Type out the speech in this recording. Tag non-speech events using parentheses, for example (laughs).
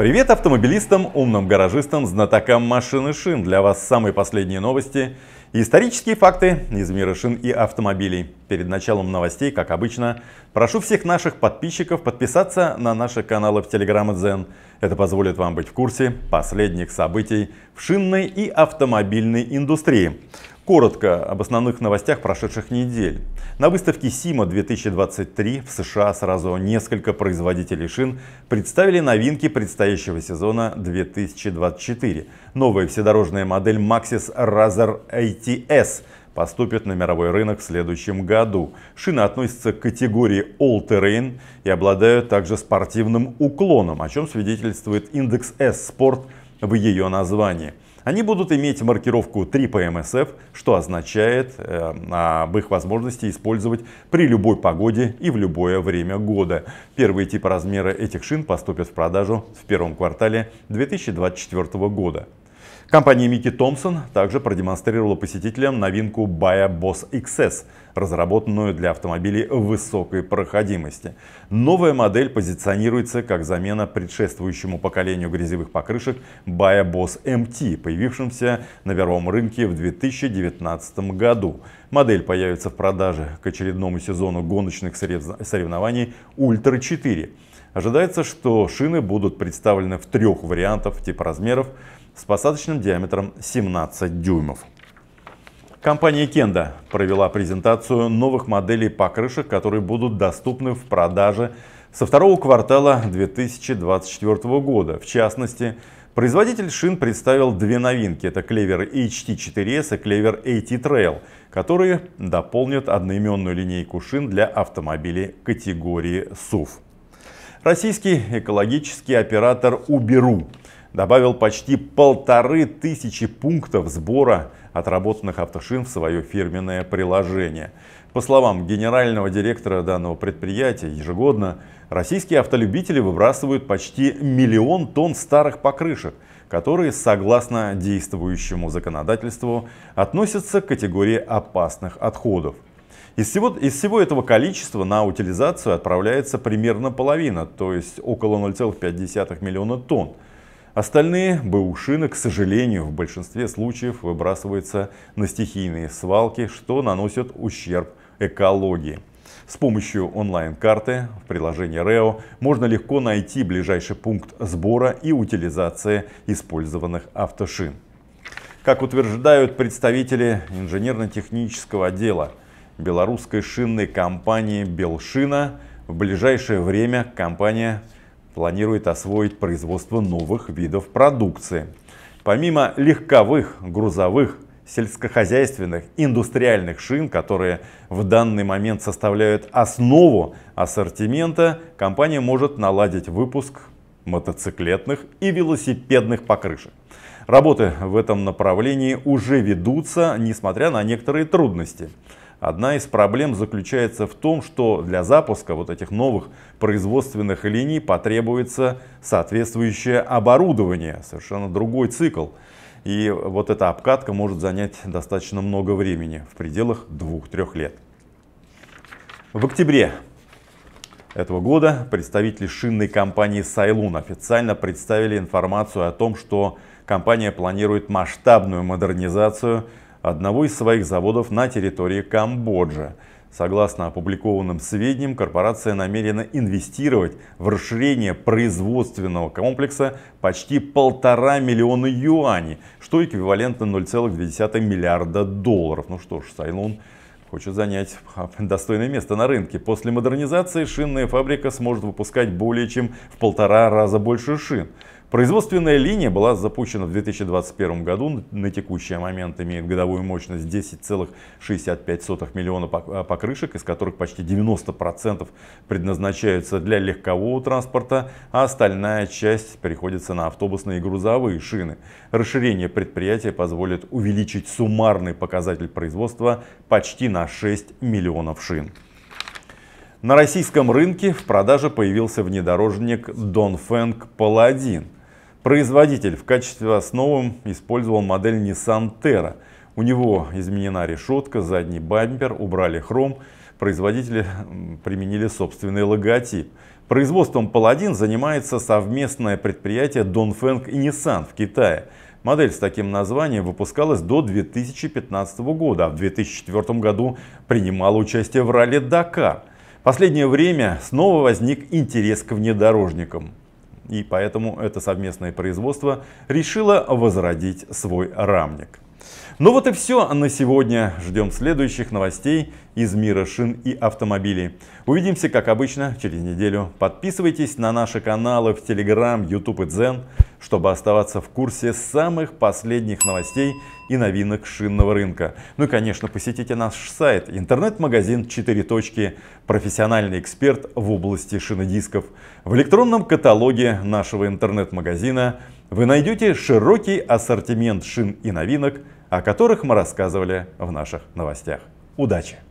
Привет автомобилистам, умным гаражистам, знатокам машины шин. Для вас самые последние новости и исторические факты из мира шин и автомобилей перед началом новостей, как обычно, прошу всех наших подписчиков подписаться на наши каналы в Telegram и Zen. Это позволит вам быть в курсе последних событий в шинной и автомобильной индустрии. Коротко об основных новостях прошедших недель. На выставке SIMA 2023 в США сразу несколько производителей шин представили новинки предстоящего сезона 2024. Новая вседорожная модель Maxis Razor ATS поступят на мировой рынок в следующем году. Шины относятся к категории All Terrain и обладают также спортивным уклоном, о чем свидетельствует индекс S-Sport в ее названии. Они будут иметь маркировку 3 PMSF, что означает э, об их возможности использовать при любой погоде и в любое время года. Первые типы размера этих шин поступят в продажу в первом квартале 2024 года. Компания Микки Томпсон также продемонстрировала посетителям новинку Baya Boss XS, разработанную для автомобилей высокой проходимости. Новая модель позиционируется как замена предшествующему поколению грязевых покрышек Baya Boss MT, появившимся на мировом рынке в 2019 году. Модель появится в продаже к очередному сезону гоночных соревнований Ультра 4. Ожидается, что шины будут представлены в трех вариантах типа размеров с посадочным диаметром 17 дюймов. Компания Kenda провела презентацию новых моделей покрышек, которые будут доступны в продаже со второго квартала 2024 года. В частности, производитель шин представил две новинки. Это Клевер HT4S и Клевер AT Trail, которые дополнят одноименную линейку шин для автомобилей категории SUV. Российский экологический оператор Уберу добавил почти полторы тысячи пунктов сбора отработанных автошин в свое фирменное приложение. По словам генерального директора данного предприятия, ежегодно российские автолюбители выбрасывают почти миллион тонн старых покрышек, которые, согласно действующему законодательству, относятся к категории опасных отходов – из всего, из всего этого количества на утилизацию отправляется примерно половина, то есть около 0,5 миллиона тонн. Остальные БУ к сожалению, в большинстве случаев выбрасываются на стихийные свалки, что наносит ущерб экологии. С помощью онлайн-карты в приложении REO можно легко найти ближайший пункт сбора и утилизации использованных автошин. Как утверждают представители инженерно-технического отдела, белорусской шинной компании «Белшина». В ближайшее время компания планирует освоить производство новых видов продукции. Помимо легковых, грузовых, сельскохозяйственных, индустриальных шин, которые в данный момент составляют основу ассортимента, компания может наладить выпуск мотоциклетных и велосипедных покрышек. Работы в этом направлении уже ведутся, несмотря на некоторые трудности. Одна из проблем заключается в том, что для запуска вот этих новых производственных линий потребуется соответствующее оборудование, совершенно другой цикл. И вот эта обкатка может занять достаточно много времени, в пределах 2-3 лет. В октябре этого года представители шинной компании Сайлун официально представили информацию о том, что компания планирует масштабную модернизацию одного из своих заводов на территории Камбоджи. Согласно опубликованным сведениям, корпорация намерена инвестировать в расширение производственного комплекса почти полтора миллиона юаней, что эквивалентно 0,2 миллиарда долларов. Ну что ж, Сайлун хочет занять (laughs) достойное место на рынке. После модернизации шинная фабрика сможет выпускать более чем в полтора раза больше шин. Производственная линия была запущена в 2021 году, на текущий момент имеет годовую мощность 10,65 миллиона э, покрышек, из которых почти 90% предназначаются для легкового транспорта, а остальная часть приходится на автобусные и грузовые шины. Расширение предприятия позволит увеличить суммарный показатель производства почти на 6 миллионов шин. На российском рынке в продаже появился внедорожник Dongfeng Paladin – Производитель в качестве основы использовал модель Nissan Terra. У него изменена решетка, задний бампер, убрали хром. Производители применили собственный логотип. Производством Paladin занимается совместное предприятие Dongfeng и Nissan в Китае. Модель с таким названием выпускалась до 2015 года, а в 2004 году принимала участие в ралли «Дакар». В последнее время снова возник интерес к внедорожникам и поэтому это совместное производство решило возродить свой рамник. Ну вот и все на сегодня. Ждем следующих новостей из мира шин и автомобилей. Увидимся, как обычно, через неделю. Подписывайтесь на наши каналы в Telegram, YouTube и Дзен чтобы оставаться в курсе самых последних новостей и новинок шинного рынка. Ну и, конечно, посетите наш сайт, интернет-магазин 4 точки, профессиональный эксперт в области шинодисков. В электронном каталоге нашего интернет-магазина вы найдете широкий ассортимент шин и новинок, о которых мы рассказывали в наших новостях. Удачи!